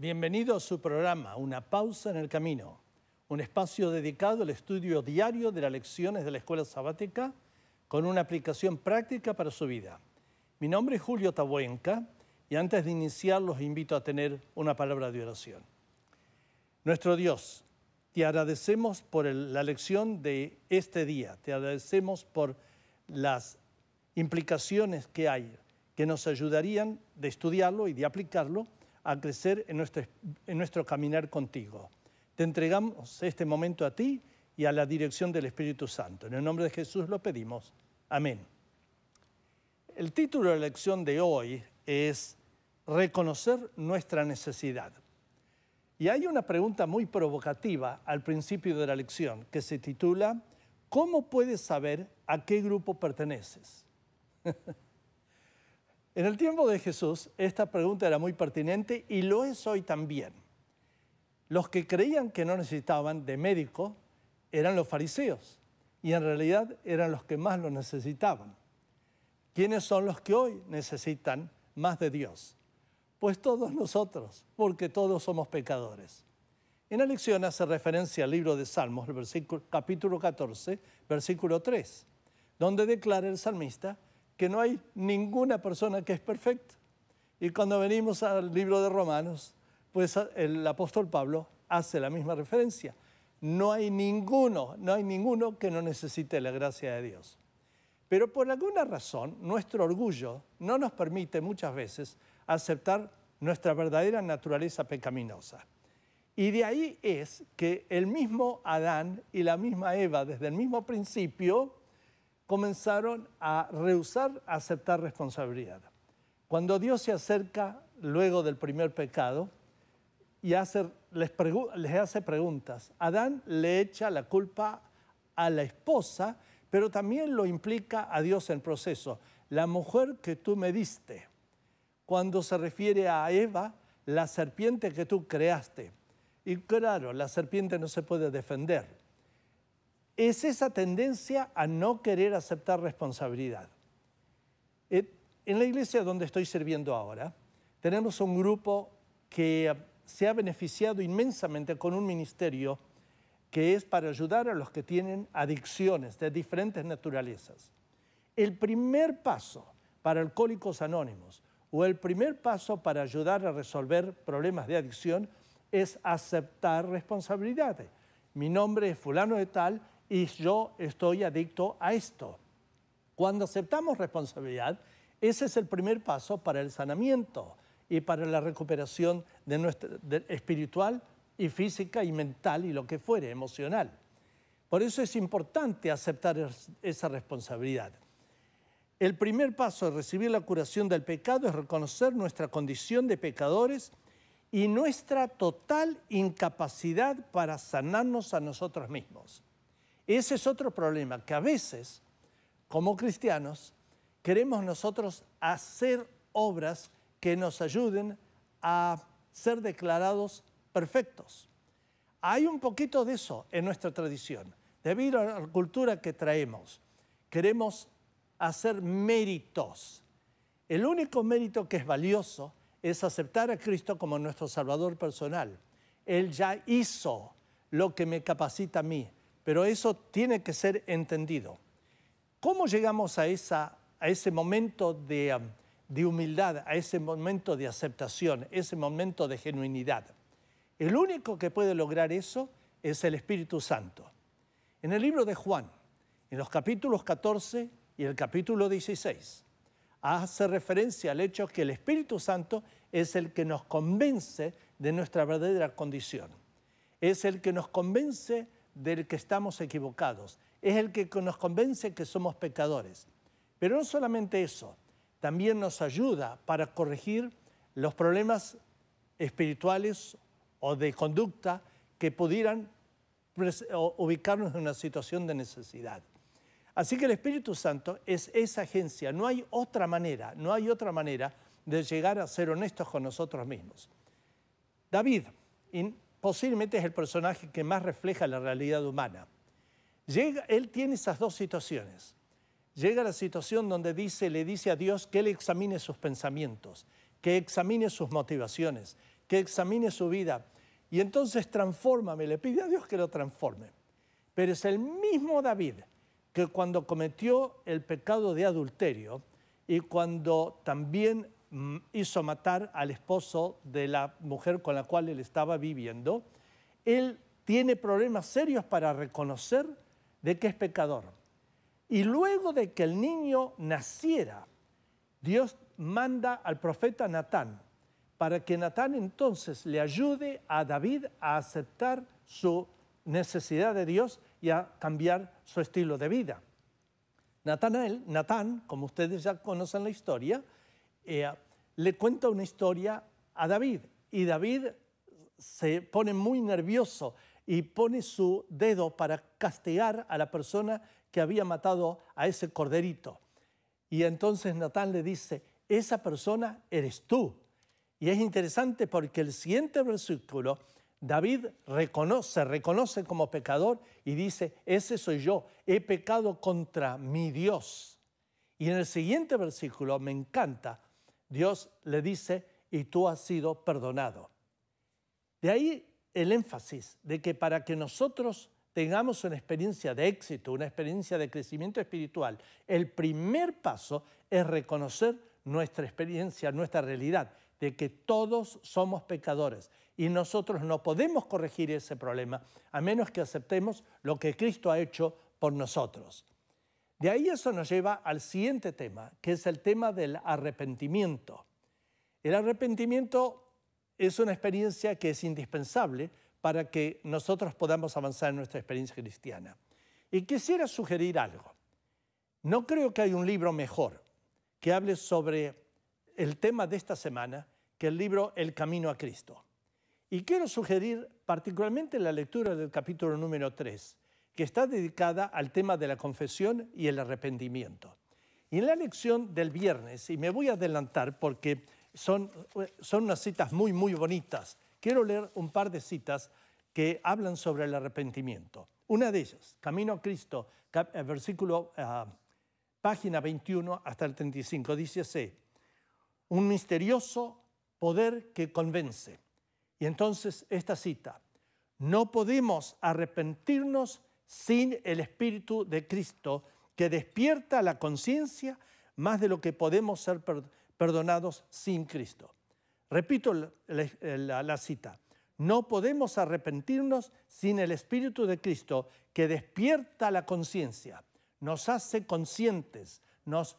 Bienvenido a su programa, Una pausa en el camino, un espacio dedicado al estudio diario de las lecciones de la escuela sabática con una aplicación práctica para su vida. Mi nombre es Julio Tabuenca y antes de iniciar los invito a tener una palabra de oración. Nuestro Dios, te agradecemos por la lección de este día, te agradecemos por las implicaciones que hay, que nos ayudarían de estudiarlo y de aplicarlo a crecer en nuestro, caminar contigo. Te entregamos este momento a ti y a la dirección del Espíritu Santo. En el nombre de Jesús lo pedimos. Amén. El título de la lección de hoy es Reconocer nuestra necesidad. Y hay una pregunta muy provocativa al principio de la lección que se titula ¿Cómo puedes saber a qué grupo perteneces? En el tiempo de Jesús, esta pregunta era muy pertinente y lo es hoy también. Los que creían que no necesitaban de médico eran los fariseos y en realidad eran los que más lo necesitaban. ¿Quiénes son los que hoy necesitan más de Dios? Pues todos nosotros, porque todos somos pecadores. En la lección hace referencia al libro de Salmos, capítulo 14, versículo 3, donde declara el salmista, que no hay ninguna persona que es perfecta. Y cuando venimos al libro de Romanos, pues el apóstol Pablo hace la misma referencia. No hay ninguno, no hay ninguno que no necesite la gracia de Dios. Pero por alguna razón, nuestro orgullo no nos permite muchas veces aceptar nuestra verdadera naturaleza pecaminosa. Y de ahí es que el mismo Adán y la misma Eva, desde el mismo principio, comenzaron a rehusar a aceptar responsabilidad. Cuando Dios se acerca luego del primer pecado y les hace preguntas, Adán le echa la culpa a la esposa, pero también lo implica a Dios en el proceso. La mujer que tú me diste. Cuando se refiere a Eva, la serpiente que tú creaste. Y claro, la serpiente no se puede defender es esa tendencia a no querer aceptar responsabilidad. Eh, en la iglesia donde estoy sirviendo ahora, tenemos un grupo que se ha beneficiado inmensamente con un ministerio que es para ayudar a los que tienen adicciones de diferentes naturalezas. El primer paso para alcohólicos anónimos o el primer paso para ayudar a resolver problemas de adicción es aceptar responsabilidades. Mi nombre es fulano de tal y yo estoy adicto a esto. Cuando aceptamos responsabilidad, ese es el primer paso para el sanamiento y para la recuperación de nuestra, espiritual y física y mental y lo que fuere, emocional. Por eso es importante aceptar esa responsabilidad. El primer paso de recibir la curación del pecado es reconocer nuestra condición de pecadores y nuestra total incapacidad para sanarnos a nosotros mismos. Ese es otro problema, que a veces, como cristianos, queremos nosotros hacer obras que nos ayuden a ser declarados perfectos. Hay un poquito de eso en nuestra tradición, debido a la cultura que traemos. Queremos hacer méritos. El único mérito que es valioso es aceptar a Cristo como nuestro Salvador personal. Él ya hizo lo que me capacita a mí pero eso tiene que ser entendido. ¿Cómo llegamos a, ese momento de, um, de humildad, a ese momento de aceptación, ese momento de genuinidad? El único que puede lograr eso es el Espíritu Santo. En el libro de Juan, en los capítulos 14 y el capítulo 16, hace referencia al hecho que el Espíritu Santo es el que nos convence de nuestra verdadera condición. Es el que nos convence del que estamos equivocados, es el que nos convence que somos pecadores. Pero no solamente eso, también nos ayuda para corregir los problemas espirituales o de conducta que pudieran ubicarnos en una situación de necesidad. Así que el Espíritu Santo es esa agencia, no hay otra manera, no hay otra manera de llegar a ser honestos con nosotros mismos. David, en posiblemente es el personaje que más refleja la realidad humana. él tiene esas dos situaciones. Llega a la situación donde dice, le dice a Dios que él examine sus pensamientos, que examine sus motivaciones, que examine su vida. Y entonces transfórmame, le pide a Dios que lo transforme. Pero es el mismo David que cuando cometió el pecado de adulterio y cuando también Mm, hizo matar al esposo de la mujer con la cual él estaba viviendo, él tiene problemas serios para reconocer de que es pecador. Y luego de que el niño naciera, Dios manda al profeta Natán para que Natán entonces le ayude a David a aceptar su necesidad de Dios y a cambiar su estilo de vida. Natanael, Natán, como ustedes ya conocen la historia, eh, le cuenta una historia a David y David se pone muy nervioso y pone su dedo para castigar a la persona que había matado a ese corderito. Y entonces Natán le dice, esa persona eres tú. Y es interesante porque el siguiente versículo, David reconoce, reconoce como pecador y dice, ese soy yo, he pecado contra mi Dios. Y en el siguiente versículo, me encanta, Dios le dice, y tú has sido perdonado. De ahí el énfasis de que para que nosotros tengamos una experiencia de éxito, una experiencia de crecimiento espiritual, el primer paso es reconocer nuestra experiencia, nuestra realidad, de que todos somos pecadores y nosotros no podemos corregir ese problema a menos que aceptemos lo que Cristo ha hecho por nosotros. De ahí eso nos lleva al siguiente tema, que es el tema del arrepentimiento. El arrepentimiento es una experiencia que es indispensable para que nosotros podamos avanzar en nuestra experiencia cristiana. Y quisiera sugerir algo. No creo que haya un libro mejor que hable sobre el tema de esta semana que el libro El Camino a Cristo. Y quiero sugerir particularmente la lectura del capítulo número 3, que está dedicada al tema de la confesión y el arrepentimiento. Y en la lección del viernes, y me voy a adelantar porque son, son unas citas muy, muy bonitas, quiero leer un par de citas que hablan sobre el arrepentimiento. Una de ellas, Camino a Cristo, eh, versículo, ah, página 21 hasta el 35, dice un misterioso poder que convence. Y entonces esta cita, no podemos arrepentirnos sin el Espíritu de Cristo que despierta la conciencia más de lo que podemos ser perdonados sin Cristo. Repito la, cita. No podemos arrepentirnos sin el Espíritu de Cristo que despierta la conciencia, nos hace conscientes, nos,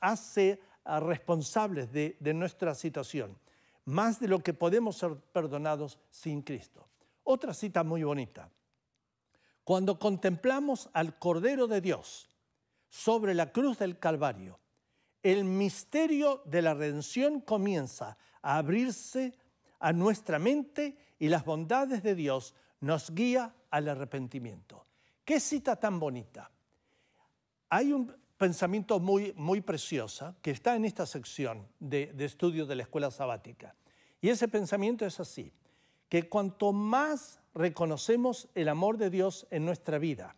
hace ah, responsables de, nuestra situación, más de lo que podemos ser perdonados sin Cristo. Otra cita muy bonita. Cuando contemplamos al Cordero de Dios sobre la cruz del Calvario, el misterio de la redención comienza a abrirse a nuestra mente y las bondades de Dios nos guía al arrepentimiento. Qué cita tan bonita. Hay un pensamiento muy, muy preciosa que está en esta sección de, de estudio de la escuela sabática. Y ese pensamiento es así que cuanto más reconocemos el amor de Dios en nuestra vida,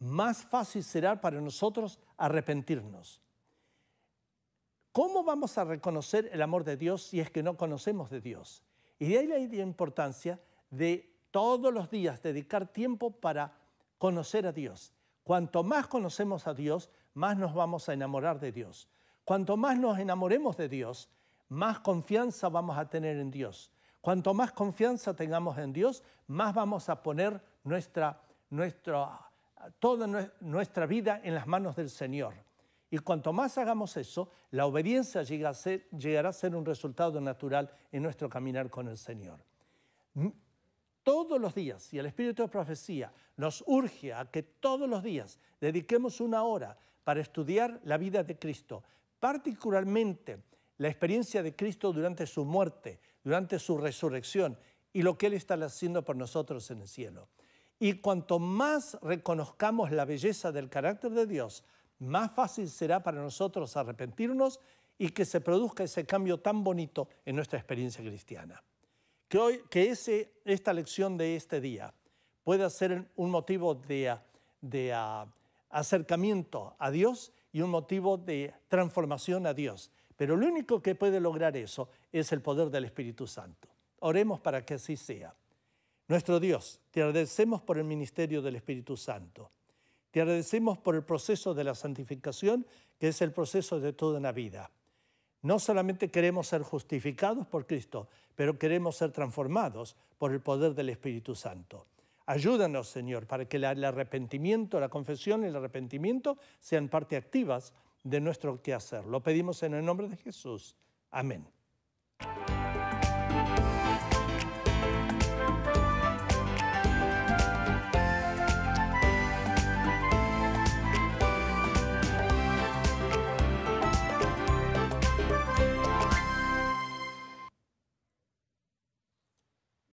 más fácil será para nosotros arrepentirnos. ¿Cómo vamos a reconocer el amor de Dios si es que no conocemos de Dios? Y de ahí la importancia de todos los días dedicar tiempo para conocer a Dios. Cuanto más conocemos a Dios, más nos vamos a enamorar de Dios. Cuanto más nos enamoremos de Dios, más confianza vamos a tener en Dios. Cuanto más confianza tengamos en Dios, más vamos a poner nuestra, nuestra, toda nuestra vida en las manos del Señor. Y cuanto más hagamos eso, la obediencia llegará a ser un resultado natural en nuestro caminar con el Señor. Todos los días, y el Espíritu de Profecía nos urge a que todos los días dediquemos una hora para estudiar la vida de Cristo, particularmente la experiencia de Cristo durante su muerte, durante su resurrección y lo que Él está haciendo por nosotros en el cielo. Y cuanto más reconozcamos la belleza del carácter de Dios, más fácil será para nosotros arrepentirnos y que se produzca ese cambio tan bonito en nuestra experiencia cristiana. Que, hoy, que ese, esta lección de este día pueda ser un motivo de, de ah, acercamiento a Dios y un motivo de transformación a Dios. Pero lo único que puede lograr eso es el poder del Espíritu Santo. Oremos para que así sea. Nuestro Dios, te agradecemos por el ministerio del Espíritu Santo. Te agradecemos por el proceso de la santificación, que es el proceso de toda la vida. No solamente queremos ser justificados por Cristo, pero queremos ser transformados por el poder del Espíritu Santo. Ayúdanos, Señor, para que el arrepentimiento, la confesión y el arrepentimiento sean parte activas de nuestro quehacer. Lo pedimos en el nombre de Jesús. Amén. Thank you.